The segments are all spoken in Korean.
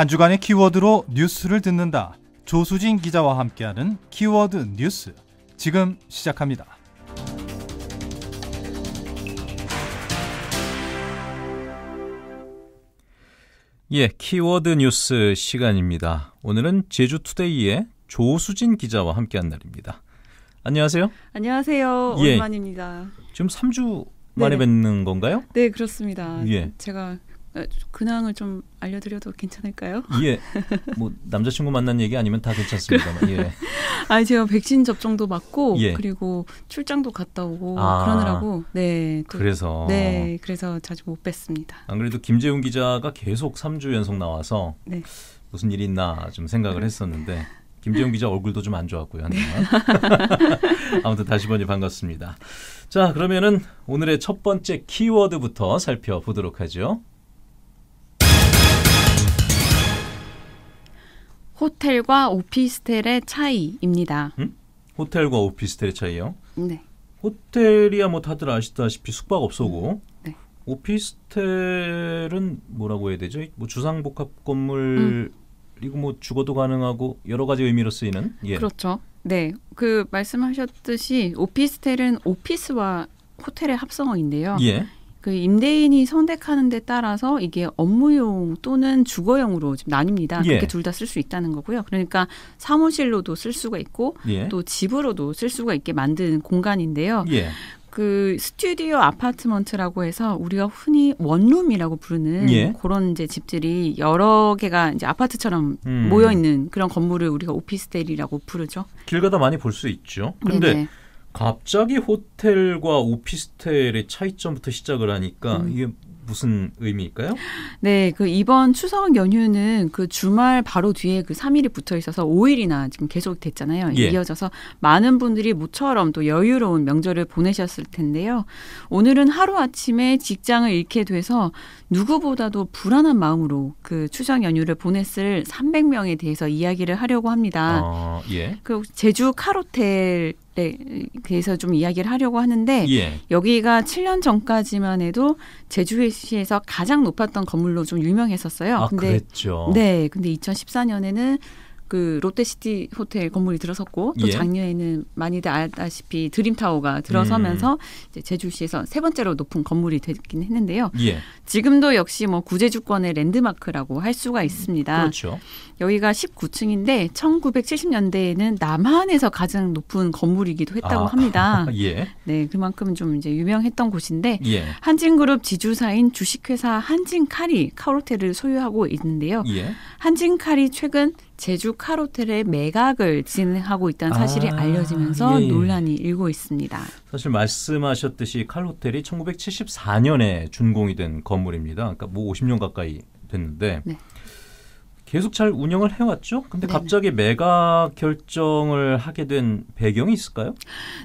한 주간의 키워드로 뉴스를 듣는다. 조수진 기자와 함께하는 키워드 뉴스. 지금 시작합니다. 예, 키워드 뉴스 시간입니다. 오늘은 제주투데이의 조수진 기자와 함께한 날입니다. 안녕하세요. 안녕하세요. 예. 오랜만입니다. 지금 3주 만에 네. 뵙는 건가요? 네, 그렇습니다. 예. 제가 어, 근황을 좀 알려드려도 괜찮을까요? 예, 뭐 남자친구 만난 얘기 아니면 다 괜찮습니다. 예. 아 제가 백신 접종도 맞고 예. 그리고 출장도 갔다 오고 아, 그러느라고 네 그, 그래서 네 그래서 자주 못 뵀습니다. 안 그래도 김재훈 기자가 계속 3주 연속 나와서 네. 무슨 일이 있나 좀 생각을 했었는데 김재훈 기자 얼굴도 좀 안 좋았고요. 네. 아무튼 다시 보니 반갑습니다. 자 그러면은 오늘의 첫 번째 키워드부터 살펴보도록 하죠. 호텔과 오피스텔의 차이입니다. 음? 호텔과 오피스텔의 차이요? 네. 호텔이야 뭐 다들 아시다시피 숙박업소고 음, 네. 오피스텔은 뭐라고 해야 되죠? 뭐 주상복합 건물 음. 이거 뭐 죽어도 가능하고 여러 가지 의미로 쓰이는 예. 그렇죠. 네, 그 말씀하셨듯이 오피스텔은 오피스와 호텔의 합성어인데요. 예. 그 임대인이 선택하는 데 따라서 이게 업무용 또는 주거용으로 지금 나뉩니다. 예. 그렇게 둘 다 쓸 수 있다는 거고요. 그러니까 사무실로도 쓸 수가 있고 예. 또 집으로도 쓸 수가 있게 만든 공간인데요. 예. 그 스튜디오 아파트먼트라고 해서 우리가 흔히 원룸이라고 부르는 예. 그런 이제 집들이 여러 개가 이제 아파트처럼 음. 모여 있는 그런 건물을 우리가 오피스텔이라고 부르죠. 길 가다 많이 볼 수 있죠. 근데 네네. 갑자기 호텔과 오피스텔의 차이점부터 시작을 하니까 음. 이게 무슨 의미일까요? 네, 그 이번 추석 연휴는 그 주말 바로 뒤에 그 3일이 붙어 있어서 5일이나 지금 계속 됐잖아요. 예. 이어져서 많은 분들이 모처럼 또 여유로운 명절을 보내셨을 텐데요. 오늘은 하루아침에 직장을 잃게 돼서 누구보다도 불안한 마음으로 그 추석 연휴를 보냈을 300명에 대해서 이야기를 하려고 합니다. 어, 예. 그 제주 카로텔 네, 그래서 좀 이야기를 하려고 하는데 예. 여기가 7년 전까지만 해도 제주시에서 가장 높았던 건물로 좀 유명했었어요. 아, 근데, 그랬죠. 네, 근데 2014년에는 그 롯데시티 호텔 건물이 들어섰고 또 예. 작년에는 많이들 알다시피 드림타워가 들어서면서 음. 이제 제주시에서 세 번째로 높은 건물이 됐긴 했는데요. 예. 지금도 역시 뭐 구제주권의 랜드마크라고 할 수가 있습니다. 그렇죠. 여기가 19층인데 1970년대에는 남한에서 가장 높은 건물이기도 했다고 아. 합니다. 예. 네, 그만큼 좀 이제 유명했던 곳인데 예. 한진그룹 지주사인 주식회사 한진칼이 카로텔을 소유하고 있는데요. 예. 한진칼이 최근 제주 카로텔의 매각을 진행하고 있다는 사실이 아, 알려지면서 예. 예. 논란이 일고 있습니다. 사실 말씀하셨듯이 칼호텔이 1974년에 준공이 된 건물입니다. 그러니까 뭐 50년 가까이 됐는데 네. 계속 잘 운영을 해왔죠. 근데 네네. 갑자기 매각 결정을 하게 된 배경이 있을까요?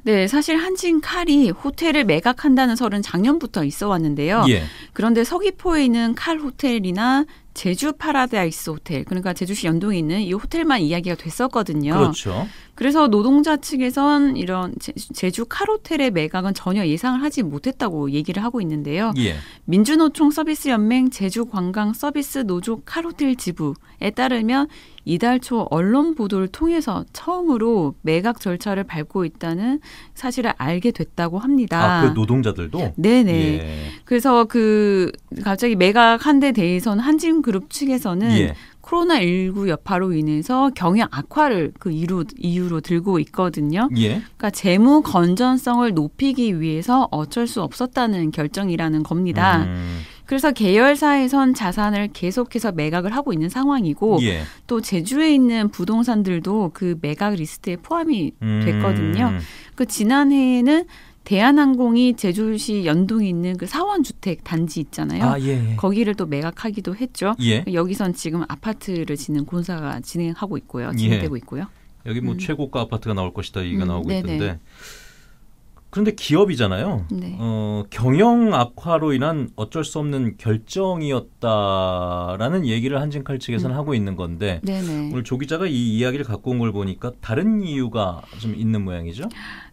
네, 사실 한진 칼이 호텔을 매각한다는 설은 작년부터 있어 왔는데요. 예. 그런데 서귀포에 있는 칼 호텔이나 제주 파라다이스 호텔 그러니까 제주시 연동에 있는 이 호텔만 이야기가 됐었거든요. 그렇죠. 그래서 노동자 측에선 이런 제주 카로텔의 매각은 전혀 예상을 하지 못했다고 얘기를 하고 있는데요. 예. 민주노총 서비스 연맹 제주 관광 서비스 노조 카로텔 지부에 따르면 이달 초 언론 보도를 통해서 처음으로 매각 절차를 밟고 있다는 사실을 알게 됐다고 합니다. 아, 그 노동자들도? 네네. 예. 그래서 그 갑자기 매각한데 대해서는 한진그룹 측에서는 예. 코로나19 여파로 인해서 경영 악화를 그 이유, 이유로 들고 있거든요. 예. 그러니까 재무 건전성을 높이기 위해서 어쩔 수 없었다는 결정이라는 겁니다. 음. 그래서 계열사에선 자산을 계속해서 매각을 하고 있는 상황이고 예. 또 제주에 있는 부동산들도 그 매각 리스트에 포함이 음. 됐거든요. 그 지난해에는 대한항공이 제주시 연동에 있는 그 사원주택 단지 있잖아요. 아, 예, 예. 거기를 또 매각하기도 했죠. 예. 여기선 지금 아파트를 짓는 공사가 진행하고 있고요. 진행되고 예. 있고요. 여기 뭐 음. 최고가 아파트가 나올 것이다 얘기가 음, 나오고 네네. 있던데 그런데 기업이잖아요. 네. 어, 경영 악화로 인한 어쩔 수 없는 결정이었다라는 얘기를 한진칼 측에서는 음. 하고 있는 건데 네네. 오늘 조 기자가 이 이야기를 갖고 온 걸 보니까 다른 이유가 좀 있는 모양이죠.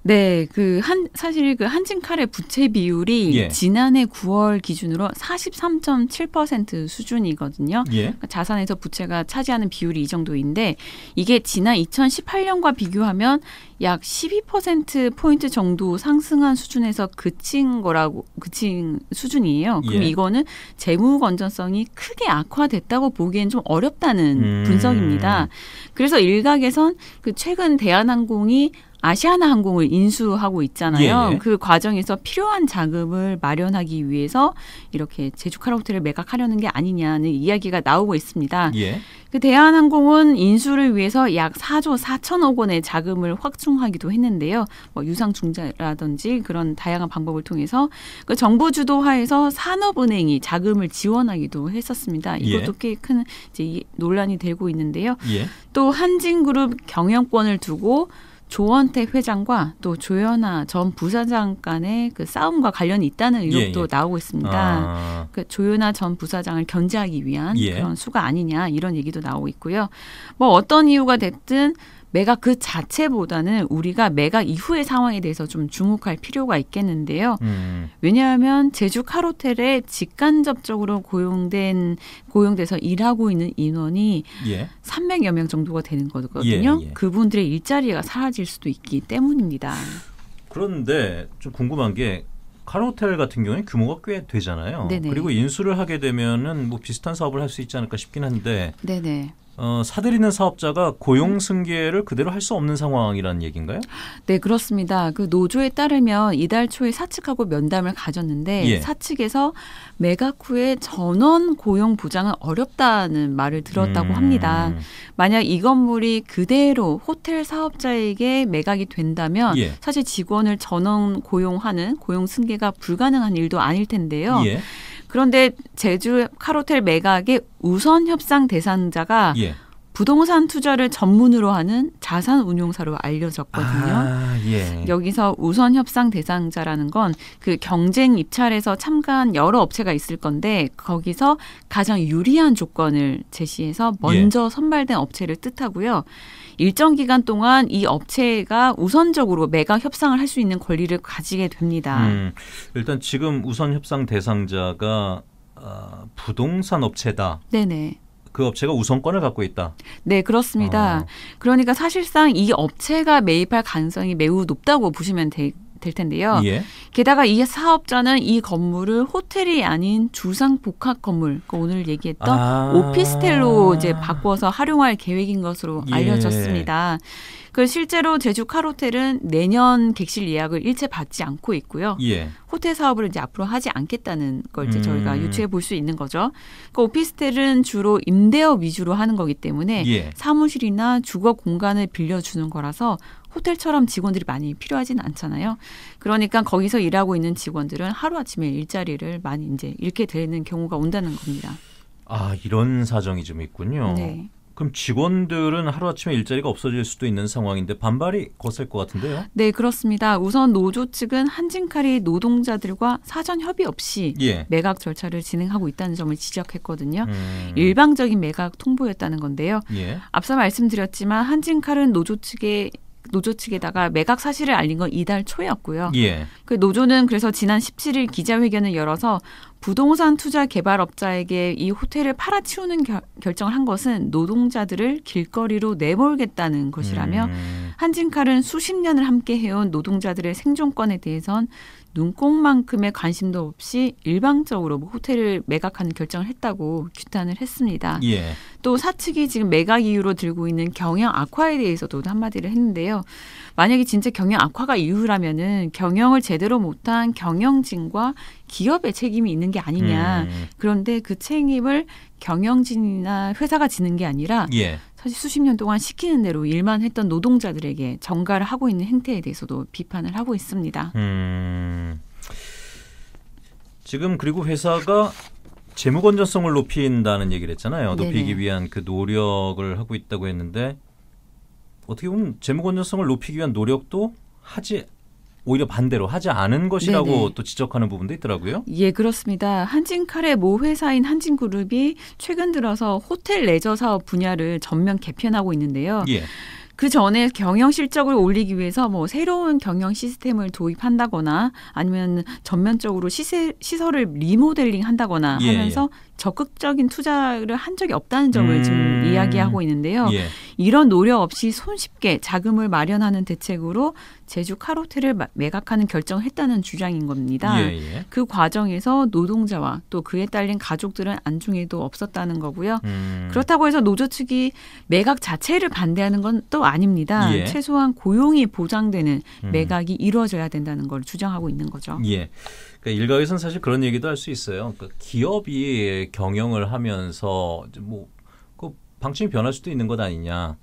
네, 그 한 사실 그 한진칼의 부채 비율이 예. 지난해 9월 기준으로 43.7% 수준이거든요. 예. 그러니까 자산에서 부채가 차지하는 비율이 이 정도인데 이게 지난 2018년과 비교하면 약 12% 포인트 정도 상승한 수준에서 그친 거라고 그친 수준이에요. 그럼 예. 이거는 재무 건전성이 크게 악화됐다고 보기엔 좀 어렵다는 음. 분석입니다. 그래서 일각에선 그 최근 대한항공이 아시아나 항공을 인수하고 있잖아요. 예, 예. 그 과정에서 필요한 자금을 마련하기 위해서 이렇게 제주 카라호텔을 매각하려는 게 아니냐는 이야기가 나오고 있습니다. 예. 그 대한항공은 인수를 위해서 약 4조 4천억 원의 자금을 확충하기도 했는데요. 뭐 유상증자라든지 그런 다양한 방법을 통해서 그 정부 주도하에서 산업은행이 자금을 지원하기도 했었습니다. 예. 이것도 꽤 큰 논란이 되고 있는데요. 예. 또 한진그룹 경영권을 두고 조원태 회장과 또 조현아 전 부사장 간의 그 싸움과 관련이 있다는 예, 의혹도 예, 예. 나오고 있습니다. 아. 그 조현아 전 부사장을 견제하기 위한 예. 그런 수가 아니냐 이런 얘기도 나오고 있고요. 뭐 어떤 이유가 됐든 매각 그 자체보다는 우리가 매각 이후의 상황에 대해서 좀 주목할 필요가 있겠는데요. 음. 왜냐하면 제주 카로텔에 직간접적으로 고용된 고용돼서 일하고 있는 인원이 예. 300여 명 정도가 되는 거거든요. 예, 예. 그분들의 일자리가 사라질 수도 있기 때문입니다. 그런데 좀 궁금한 게 카로텔 같은 경우는 규모가 꽤 되잖아요. 네네. 그리고 인수를 하게 되면은 뭐 비슷한 사업을 할 수 있지 않을까 싶긴 한데 네네. 어, 사들이는 사업자가 고용 승계를 그대로 할 수 없는 상황이라는 얘기인가요? 네, 그렇습니다. 그 노조에 따르면 이달 초에 사측하고 면담을 가졌는데 예. 사측에서 매각 후에 전원 고용 보장은 어렵다는 말을 들었다고 음. 합니다. 만약 이 건물이 그대로 호텔 사업자에게 매각이 된다면 예. 사실 직원을 전원 고용하는 고용 승계가 불가능한 일도 아닐 텐데요. 예. 그런데 제주 카로텔 매각의 우선 협상 대상자가 예. 부동산 투자를 전문으로 하는 자산 운용사로 알려졌거든요. 아, 예. 여기서 우선 협상 대상자라는 건 그 경쟁 입찰에서 참가한 여러 업체가 있을 건데 거기서 가장 유리한 조건을 제시해서 예. 먼저 예. 선발된 업체를 뜻하고요. 일정 기간 동안 이 업체가 우선적으로 매각 협상을 할 수 있는 권리를 가지게 됩니다. 음, 일단 지금 우선 협상 대상자가 어, 부동산 업체다. 네네. 그 업체가 우선권을 갖고 있다. 네, 그렇습니다. 어. 그러니까 사실상 이 업체가 매입할 가능성이 매우 높다고 보시면 되고 겠될 텐데요. 예. 게다가 이 사업자는 이 건물을 호텔이 아닌 주상 복합 건물, 그 오늘 얘기했던 아. 오피스텔로 이제 바꿔서 활용할 계획인 것으로 예. 알려졌습니다. 그 실제로 제주 카로텔은 내년 객실 예약을 일체 받지 않고 있고요. 예. 호텔 사업을 이제 앞으로 하지 않겠다는 걸 이제 음. 저희가 유추해 볼 수 있는 거죠. 그 오피스텔은 주로 임대업 위주로 하는 거기 때문에 예. 사무실이나 주거 공간을 빌려주는 거라서 호텔처럼 직원들이 많이 필요하진 않잖아요. 그러니까 거기서 일하고 있는 직원들은 하루아침에 일자리를 많이 이제 잃게 되는 경우가 온다는 겁니다. 아, 이런 사정이 좀 있군요. 네. 그럼 직원들은 하루아침에 일자리가 없어질 수도 있는 상황인데 반발이 거셀 것 같은데요? 네, 그렇습니다. 우선 노조 측은 한진칼이 노동자들과 사전 협의 없이 예. 매각 절차를 진행하고 있다는 점을 지적했거든요. 음. 일방적인 매각 통보였다는 건데요. 예. 앞서 말씀드렸지만 한진칼은 노조 측에 노조 측에다가 매각 사실을 알린 건 이달 초였고요. 예. 그 노조는 그래서 지난 17일 기자회견을 열어서 부동산 투자 개발업자에게 이 호텔을 팔아치우는 결, 결정을 한 것은 노동자들을 길거리로 내몰겠다는 것이라며 음. 한진칼은 수십 년을 함께 해온 노동자들의 생존권에 대해선 눈꼽만큼의 관심도 없이 일방적으로 뭐 호텔을 매각하는 결정을 했다고 규탄을 했습니다. 예. 또 사측이 지금 매각 이유로 들고 있는 경영 악화에 대해서도 한마디를 했는데요. 만약에 진짜 경영 악화가 이유라면은 경영을 제대로 못한 경영진과 기업의 책임이 있는 게 아니냐. 음. 그런데 그 책임을 경영진이나 회사가 지는 게 아니라 예. 사실 수십 년 동안 시키는 대로 일만 했던 노동자들에게 전가를 하고 있는 행태에 대해서도 비판을 하고 있습니다. 음. 지금 그리고 회사가 재무 건전성을 높인다는 얘기를 했잖아요. 높이기 네네. 위한 그 노력을 하고 있다고 했는데 어떻게 보면 재무 건전성을 높이기 위한 노력도 하지 오히려 반대로 하지 않은 것이라고 네네. 또 지적하는 부분도 있더라고요. 예, 그렇습니다. 한진칼의 모 회사인 한진그룹이 최근 들어서 호텔 레저 사업 분야를 전면 개편하고 있는데요. 예. 그 전에 경영 실적을 올리기 위해서 뭐 새로운 경영 시스템을 도입한다거나 아니면 전면적으로 시세, 시설을 리모델링 한다거나 예. 하면서 적극적인 투자를 한 적이 없다는 점을 음. 지금 이야기하고 있는데요. 예. 이런 노력 없이 손쉽게 자금을 마련하는 대책으로 제주 카로텔를 매각하는 결정을 했다는 주장인 겁니다. 예, 예. 그 과정에서 노동자와 또 그에 딸린 가족들은 안중에도 없었다는 거고요. 음. 그렇다고 해서 노조 측이 매각 자체를 반대하는 건 또 아닙니다. 예. 최소한 고용이 보장되는 음. 매각이 이루어져야 된다는 걸 주장하고 있는 거죠. 예. 그러니까 일각에서는 사실 그런 얘기도 할 수 있어요. 그러니까 기업이 경영을 하면서 뭐그 방침이 변할 수도 있는 것 아니냐.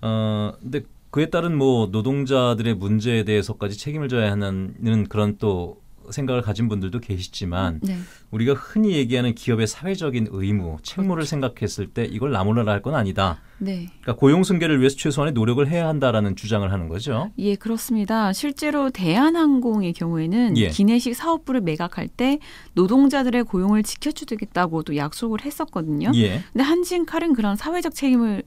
어 근데 그에 따른 뭐 노동자들의 문제에 대해서까지 책임을 져야 하는 그런 또 생각을 가진 분들도 계시지만 네. 우리가 흔히 얘기하는 기업의 사회적인 의무, 책무를 그렇죠. 생각했을 때 이걸 나무라라 할 건 아니다. 네. 그러니까 고용 승계를 위해서 최소한의 노력을 해야 한다라는 주장을 하는 거죠. 예, 그렇습니다. 실제로 대한항공의 경우에는 예. 기내식 사업부를 매각할 때 노동자들의 고용을 지켜주겠다고도 약속을 했었거든요. 예. 근데 한진칼은 그런 사회적 책임을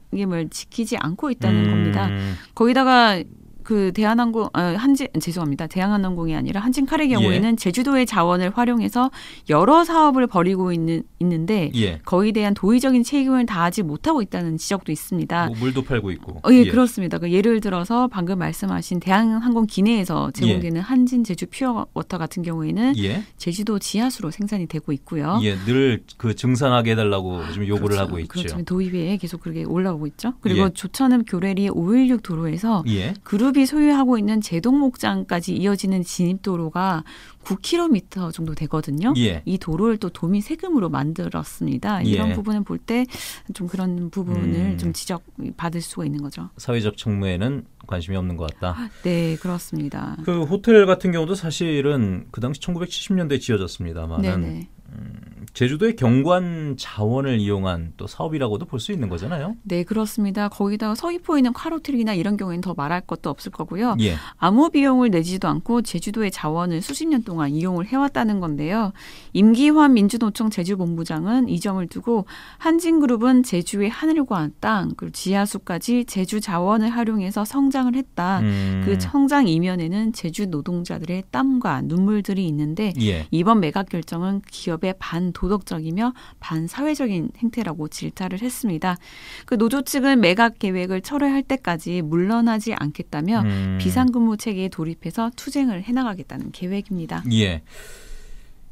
지키지 않고 있다는 음... 겁니다. 거기다가 그 대한항공 아, 한진 죄송합니다. 대한항공이 아니라 한진칼의 경우에는 예. 제주도의 자원을 활용해서 여러 사업을 벌이고 있는 있는데 예. 거기에 대한 도의적인 책임을 다하지 못하고 있다는 지적도 있습니다. 뭐 물도 팔고 있고. 어, 예, 예, 그렇습니다. 그 예를 들어서 방금 말씀하신 대한항공 기내에서 제공되는 예. 한진 제주 퓨어워터 같은 경우에는 예. 제주도 지하수로 생산이 되고 있고요. 예, 늘 그 증산하게 해달라고 요즘 요구를 그렇죠. 하고 있죠. 그렇죠. 도의에 계속 그렇게 올라오고 있죠. 그리고 예. 조천읍 교래리 516 도로에서 그룹 그룹이 소유하고 있는 제동 목장까지 이어지는 진입도로가 9km 정도 되거든요. 예. 이 도로를 또 도민 세금으로 만들었습니다. 이런 예. 부분을 볼 때 좀 그런 부분을 음. 좀 지적 받을 수가 있는 거죠. 사회적 청무에는 관심이 없는 것 같다. 네, 그렇습니다. 그 호텔 같은 경우도 사실은 그 당시 1970년대 에 지어졌습니다만은 음, 제주도의 경관 자원을 이용한 또 사업이라고도 볼 수 있는 거잖아요. 네, 그렇습니다. 거기다 서귀포에 있는 카로트리나 이런 경우에는 더 말할 것도 없을 거고요. 예. 아무 비용을 내지도 않고 제주도의 자원을 수십 년 동안 이용을 해왔다는 건데요. 임기환 민주노총 제주본부장은 이 점을 두고 한진그룹은 제주의 하늘과 땅, 그리고 지하수까지 제주 자원을 활용해서 성장을 했다. 음. 그 성장 이면에는 제주 노동자들의 땀과 눈물들이 있는데 예. 이번 매각 결정은 기업의 반 반도덕적이며 반사회적인 행태라고 질타를 했습니다. 그 노조 측은 매각 계획을 철회할 때까지 물러나지 않겠다며 음. 비상근무 체계에 돌입해서 투쟁을 해나가겠다는 계획입니다. 예.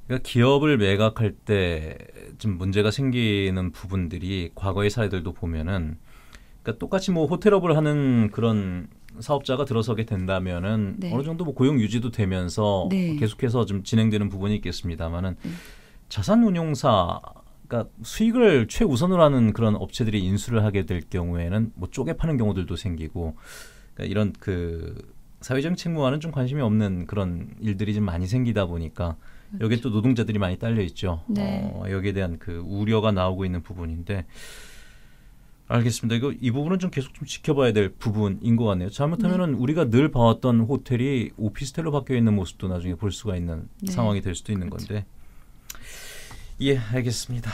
그러니까 기업을 매각할 때 좀 문제가 생기는 부분들이 과거의 사례들도 보면은 그러니까 똑같이 뭐 호텔업을 하는 그런 사업자가 들어서게 된다면은 네. 어느 정도 뭐 고용 유지도 되면서 네. 계속해서 좀 진행되는 부분이 있겠습니다만은 음. 자산운용사 가 수익을 최우선으로 하는 그런 업체들이 인수를 하게 될 경우에는 뭐 쪼개 파는 경우들도 생기고 그러니까 이런 그 사회적 책무와는 좀 관심이 없는 그런 일들이 좀 많이 생기다 보니까 그렇죠. 여기에 또 그렇죠. 노동자들이 많이 딸려 있죠. 네. 어, 여기에 대한 그 우려가 나오고 있는 부분인데 알겠습니다. 이거 이 부분은 좀 계속 좀 지켜봐야 될 부분인 것 같네요. 잘못하면은 네. 우리가 늘 봐왔던 호텔이 오피스텔로 바뀌어 있는 모습도 나중에 볼 수가 있는 네. 상황이 될 수도 있는 그렇죠. 건데. 예, 알겠습니다.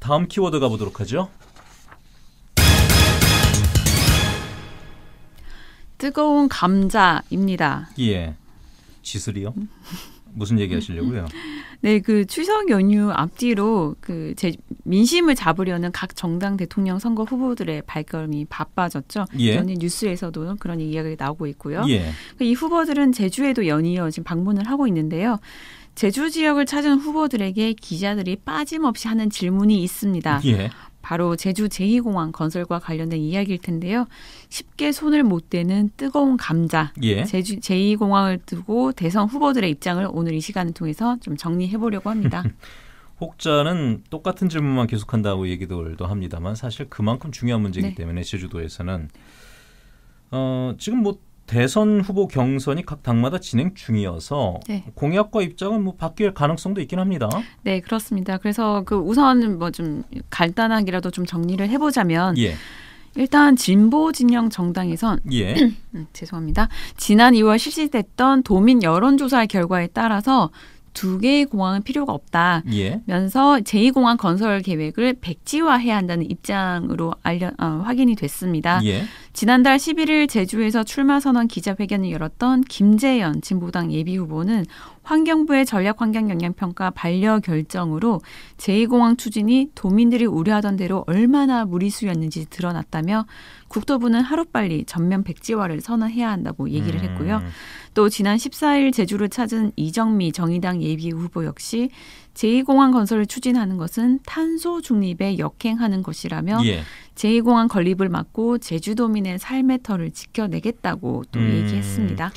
다음 키워드 가보도록 하죠. 뜨거운 감자입니다. 예. 지슬이요? 무슨 얘기 하시려고요? 네, 그 추석 연휴 앞뒤로 그 제 민심을 잡으려는 각 정당 대통령 선거 후보들의 발걸음이 바빠졌죠. 예. 연일 뉴스에서도 그런 이야기가 나오고 있고요. 예. 그 이 후보들은 제주에도 연이어 지금 방문을 하고 있는데요. 제주 지역을 찾은 후보들에게 기자들이 빠짐없이 하는 질문이 있습니다. 예. 바로 제주 제2공항 건설과 관련된 이야기일 텐데요. 쉽게 손을 못 대는 뜨거운 감자. 예. 제주 제2공항을 두고 대선 후보들의 입장을 오늘 이 시간을 통해서 좀 정리해 보려고 합니다. 혹자는 똑같은 질문만 계속한다고 얘기들도 합니다만 사실 그만큼 중요한 문제이기 네. 때문에 제주도에서는 어, 지금 뭐 대선 후보 경선이 각 당마다 진행 중이어서 네. 공약과 입장은 뭐 바뀔 가능성도 있긴 합니다. 네, 그렇습니다. 그래서 그 우선 뭐 좀 간단하게라도 좀 정리를 해보자면. 예. 일단 진보 진영 정당에선 예. 음, 죄송합니다. 지난 2월 실시됐던 도민 여론조사 결과에 따라서 두 개의 공항은 필요가 없다면서 예. 제2공항 건설 계획을 백지화해야 한다는 입장으로 알려, 어, 확인이 됐습니다. 예. 지난달 11일 제주에서 출마 선언 기자회견을 열었던 김재현 진보당 예비 후보는 환경부의 전략 환경 영향 평가 반려 결정으로 제2공항 추진이 도민들이 우려하던 대로 얼마나 무리수였는지 드러났다며 국토부는 하루빨리 전면 백지화를 선언해야 한다고 얘기를 했고요. 음. 또 지난 14일 제주를 찾은 이정미 정의당 예비 후보 역시 제2공항 건설을 추진하는 것은 탄소 중립에 역행하는 것이라며 예. 제2공항 건립을 막고 제주도민의 삶의 터를 지켜내겠다고 또 음. 얘기했습니다.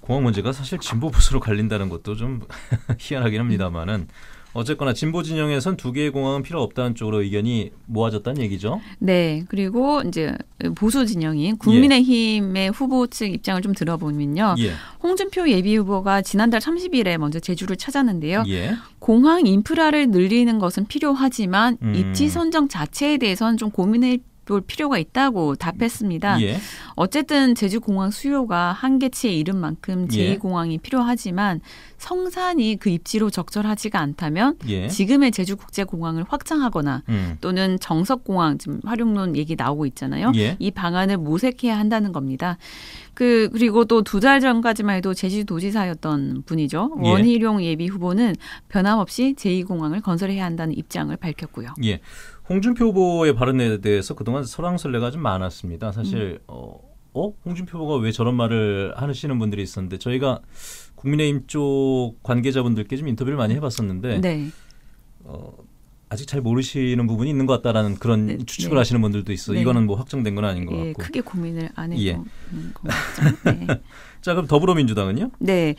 공항 문제가 사실 진보 보수로 갈린다는 것도 좀 희한하긴 합니다만은 어쨌거나 진보 진영에선 두 개의 공항은 필요 없다는 쪽으로 의견이 모아졌다는 얘기죠. 네. 그리고 이제 보수 진영인 국민의힘의 예. 후보 측 입장을 좀 들어보면요. 예. 홍준표 예비 후보가 지난달 30일에 먼저 제주를 찾았는데요. 예. 공항 인프라를 늘리는 것은 필요하지만 음. 입지 선정 자체에 대해서는 좀 고민을 볼 필요가 있다고 답했습니다. 예. 어쨌든 제주 공항 수요가 한계치에 이른 만큼 제2공항이 예. 필요하지만 성산이 그 입지로 적절하지가 않다면 예. 지금의 제주 국제 공항을 확장하거나 음. 또는 정석 공항 지금 활용론 얘기 나오고 있잖아요. 예. 이 방안을 모색해야 한다는 겁니다. 그 그리고 또 두 달 전까지만 해도 제주도지사였던 분이죠. 예. 원희룡 예비 후보는 변함없이 제2공항을 건설해야 한다는 입장을 밝혔고요. 예. 홍준표 후보의 발언에 대해서 그동안 설왕설래가 좀 많았습니다. 사실 음. 어, 어 홍준표 후보가 왜 저런 말을 하시는 분들이 있었는데 저희가 국민의힘 쪽 관계자분들께 좀 인터뷰를 많이 해봤었는데 네. 어, 아직 잘 모르시는 부분이 있는 것 같다라는 그런 네, 추측을 네. 하시는 분들도 있어. 네. 이거는 뭐 확정된 건 아닌 것 예, 같고. 크게 고민을 안 예. 해본 예. 건 같죠. 네. 자 그럼 더불어민주당은요? 네.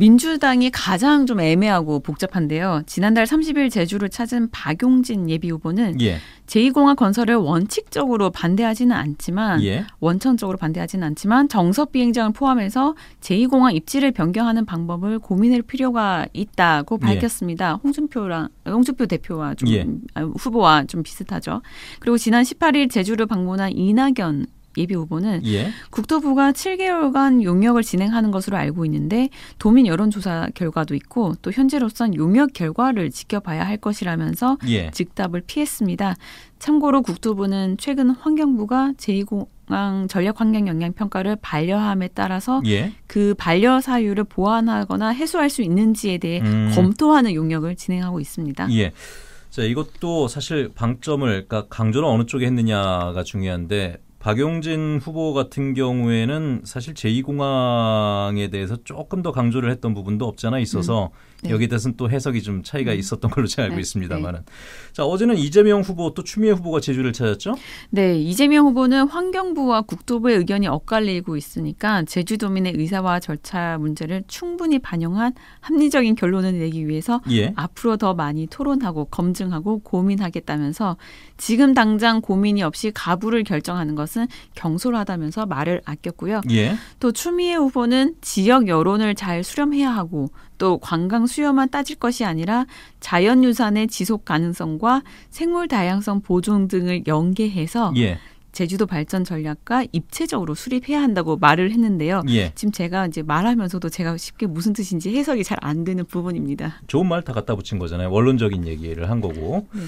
민주당이 가장 좀 애매하고 복잡한데요. 지난달 30일 제주를 찾은 박용진 예비 후보는 예. 제2공항 건설을 원칙적으로 반대하지는 않지만 예. 원천적으로 반대하지는 않지만 정석 비행장을 포함해서 제2공항 입지를 변경하는 방법을 고민할 필요가 있다고 예. 밝혔습니다. 예. 홍준표랑 홍준표 대표와 좀 예. 아, 후보와 좀 비슷하죠. 그리고 지난 18일 제주를 방문한 이낙연 예비 후보는 예. 국토부가 7개월간 용역을 진행하는 것으로 알고 있는데 도민 여론조사 결과도 있고 또 현재로선 용역 결과를 지켜봐야 할 것이라면서 예. 즉답을 피했습니다. 참고로 국토부는 최근 환경부가 제2공항 전략 환경 영향 평가를 반려함에 따라서 예. 그 반려 사유를 보완하거나 해소할 수 있는지에 대해 음. 검토하는 용역을 진행하고 있습니다. 예. 자, 이것도 사실 방점을 그러니까 강조는 어느 쪽에 했느냐가 중요한데 박용진 후보 같은 경우에는 사실 제2공항에 대해서 조금 더 강조를 했던 부분도 없잖아 있어서 음. 네. 여기에 대해서는 또 해석이 좀 차이가 음. 있었던 걸로 제가 알고 네. 있습니다만은 네. 자 어제는 이재명 후보 또 추미애 후보가 제주를 찾았죠? 네 이재명 후보는 환경부와 국토부의 의견이 엇갈리고 있으니까 제주도민의 의사와 절차 문제를 충분히 반영한 합리적인 결론을 내기 위해서 예. 앞으로 더 많이 토론하고 검증하고 고민하겠다면서 지금 당장 고민이 없이 가부를 결정하는 것은 경솔하다면서 말을 아꼈고요. 예. 또 추미애 후보는 지역 여론을 잘 수렴해야 하고 또 관광 수요만 따질 것이 아니라 자연 유산의 지속 가능성과 생물 다양성 보존 등을 연계해서 예. 제주도 발전 전략과 입체적으로 수립해야 한다고 말을 했는데요. 예. 지금 제가 이제 말하면서도 제가 쉽게 무슨 뜻인지 해석이 잘 안 되는 부분입니다. 좋은 말 다 갖다 붙인 거잖아요. 원론적인 얘기를 한 거고. 네.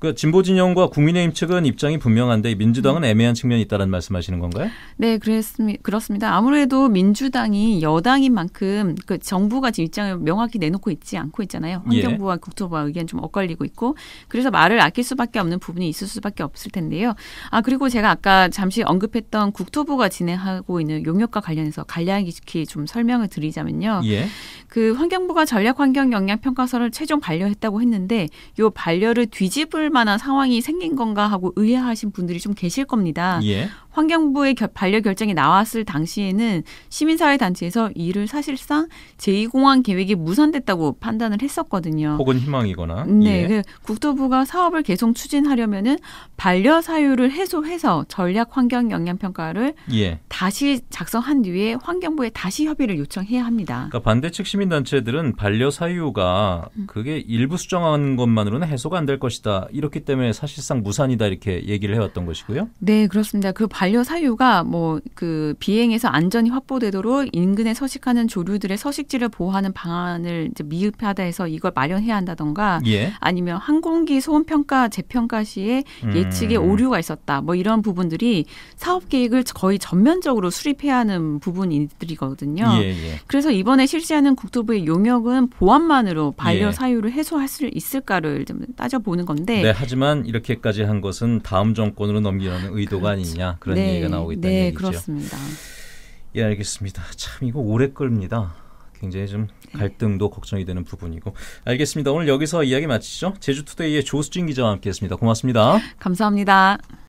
그 진보 진영과 국민의힘 측은 입장이 분명한데 민주당은 음. 애매한 측면이 있다라는 말씀하시는 건가요? 네, 그랬습니, 그렇습니다. 아무래도 민주당이 여당인 만큼 그 정부가 지금 입장을 명확히 내놓고 있지 않고 있잖아요. 예. 환경부와 예. 국토부와 의견 좀 엇갈리고 있고 그래서 말을 아낄 수밖에 없는 부분이 있을 수밖에 없을 텐데요. 아 그리고 제가 아까 잠시 언급했던 국토부가 진행하고 있는 용역과 관련해서 간략히 좀 설명을 드리자면요. 예. 그 환경부가 전략 환경 영향 평가서를 최종 반려했다고 했는데 요 반려를 뒤집을 해볼 만한 상황이 생긴 건가 하고 의아하신 분들이 좀 계실 겁니다. 예. 환경부의 겨, 반려 결정이 나왔을 당시에는 시민사회 단체에서 이를 사실상 제2공항 계획이 무산됐다고 판단을 했었거든요. 혹은 희망이거나. 네, 예. 그 국토부가 사업을 계속 추진하려면은 반려 사유를 해소해서 전략 환경 영향 평가를 예. 다시 작성한 뒤에 환경부에 다시 협의를 요청해야 합니다. 그러니까 반대측 시민 단체들은 반려 사유가 음. 그게 일부 수정한 것만으로는 해소가 안 될 것이다. 이렇기 때문에 사실상 무산이다 이렇게 얘기를 해왔던 것이고요. 네, 그렇습니다. 그 반려 사유가 뭐 그 비행에서 안전이 확보되도록 인근에 서식하는 조류들의 서식지를 보호하는 방안을 미흡하다 해서 이걸 마련해야 한다던가 예. 아니면 항공기 소음 평가 재평가 시에 음. 예측에 음. 오류가 있었다. 뭐 이런 부분들이 사업 계획을 거의 전면적으로 수립해야 하는 부분들이거든요. 예, 예. 그래서 이번에 실시하는 국토부의 용역은 보안만으로 반려 예. 사유를 해소할 수 있을까를 좀 따져보는 건데 네. 네, 하지만 이렇게까지 한 것은 다음 정권으로 넘기려는 의도가 그렇죠. 아니냐 그런 네, 얘기가 나오고 있다는 네, 얘기죠. 그렇습니다. 예, 알겠습니다. 참 이거 오래 끌입니다. 굉장히 좀 네. 갈등도 걱정이 되는 부분이고 알겠습니다. 오늘 여기서 이야기 마치죠. 제주투데이의 조수진 기자와 함께했습니다. 고맙습니다. 감사합니다.